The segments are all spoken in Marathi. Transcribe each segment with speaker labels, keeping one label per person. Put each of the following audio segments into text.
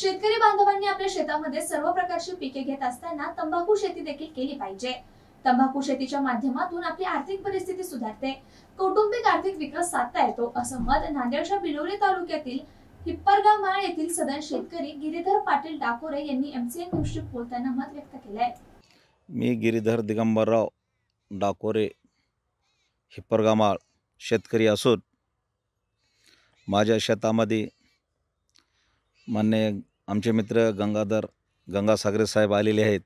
Speaker 1: शेतकरी बांधवांनी आपल्या शेतामध्ये सर्व प्रकारची पिके घेत असताना तंबाखू शेती देखील केली पाहिजे तंबाखू शेतीच्या माध्यमातून आपली आर्थिक परिस्थिती सुधारते कौटुंबिक आर्थिक विकास साधता येतो असं मत नांदेडच्या बिलोली तालुक्यातील हिप्परगाव माळ येथील सदन शेतकरी गिरीधर पाटील डाकोरे यांनी एमसीएन न्यूजशी बोलताना मत व्यक्त केलंय
Speaker 2: मी गिरीधर दिगंबरराव डाकोरे हिप्परगामाळ शेतकरी असून माझ्या शेतामध्ये मान्य आमचे मित्र गंगाधर गंगासागरे साहेब आलेले आहेत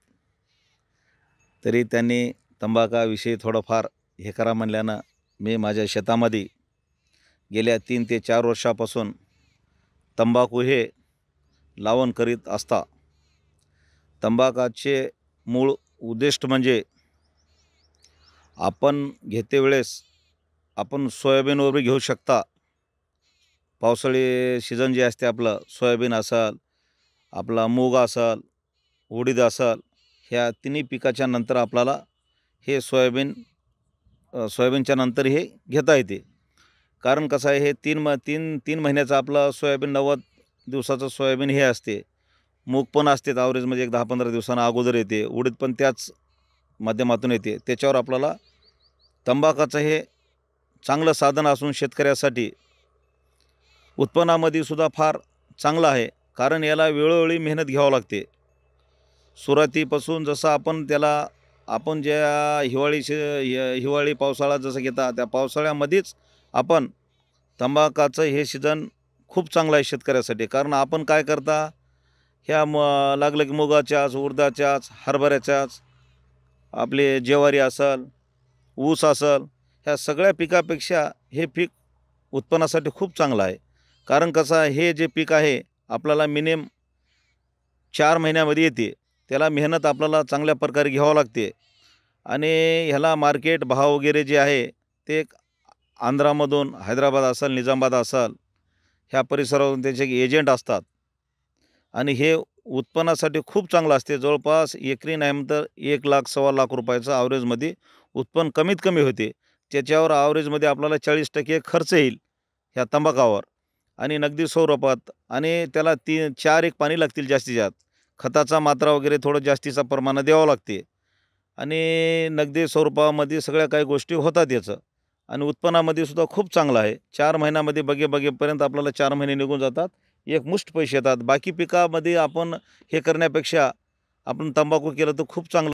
Speaker 2: तरी त्यांनी तंबाखाविषयी थोडंफार हे करा म्हणल्यानं मी माझ्या शेतामध्ये गेल्या तीन ते चार वर्षापासून तंबाखू हे लावण करीत असता तंबाखाचे मूळ उद्दिष्ट म्हणजे आपण घेते वेळेस आपण सोयाबीनवर घेऊ शकता पावसाळी सीझन जे असते आपलं सोयाबीन असाल आपला मूग असाल उडीद असाल ह्या तिन्ही पिकाच्या नंतर आपल्याला हे सोयाबीन सोयाबीनच्या नंतर हे घेता येते कारण कसं आहे हे तीन म तीन तीन महिन्याचं आपलं सोयाबीन नव्वद दिवसाचं सोयाबीन हे असते मूग पण असते आवरेज म्हणजे एक दहा पंधरा दिवसांना अगोदर येते उडीद पण त्याच माध्यमातून येते त्याच्यावर आपल्याला तंबाखाचं हे चांगलं साधन असून शेतकऱ्यासाठी उत्पन्नामध्ये सुद्धा फार चांगलं आहे कारण याला वेळोवेळी मेहनत घ्यावं लागते सुरुवातीपासून जसं आपण त्याला आपण ज्या हिवाळी हिवाळी पावसाळा जसं घेता त्या पावसाळ्यामध्येच आपण तंबाखाचं हे सीजन खूप चांगलं आहे शेतकऱ्यासाठी कारण आपण काय करता ह्या म लागलं की मुगाच्याच उर्दाच्याच हरभऱ्याच्याच आपले ज्वारी असल ऊस असल ह्या सगळ्या पिकापेक्षा हे पीक उत्पन्नासाठी खूप चांगलं आहे कारण कसं हे जे पीक आहे आपल्याला मिनिमम चार महिन्यामध्ये येते त्याला मेहनत आपल्याला चांगल्या प्रकारे घ्यावं लागते आणि ह्याला मार्केट भाव वगैरे जे आहे ते आंध्रामधून हैदराबाद असाल निजामाबाद असाल ह्या परिसरातून त्यांचे एजंट असतात आणि हे उत्पन्नासाठी खूप चांगलं असते जवळपास एकरी नाही तर एक लाख सव्वा लाख रुपयाचं आवरेजमध्ये उत्पन्न कमीत कमी होते त्याच्यावर आवरेजमध्ये आपल्याला चाळीस टक्के खर्च येईल ह्या तंबाखावर आणि नगदी स्वरूपात आणि त्याला तीन चार एक पाणी लागतील जास्तीत जास्त खताचा मात्रा वगैरे थोडं जास्तीचा प्रमाणात द्यावं लागते आणि नगदी स्वरूपामध्ये सगळ्या काही गोष्टी होतात याचं आणि उत्पन्नामध्ये सुद्धा खूप चांगलं आहे चार महिन्यामध्ये बगे बगेपर्यंत आपल्याला चार महिने निघून जातात एक मुष्ट पैसे येतात बाकी पिकामध्ये आपण हे करण्यापेक्षा आपण तंबाखू केलं तर खूप चांगलं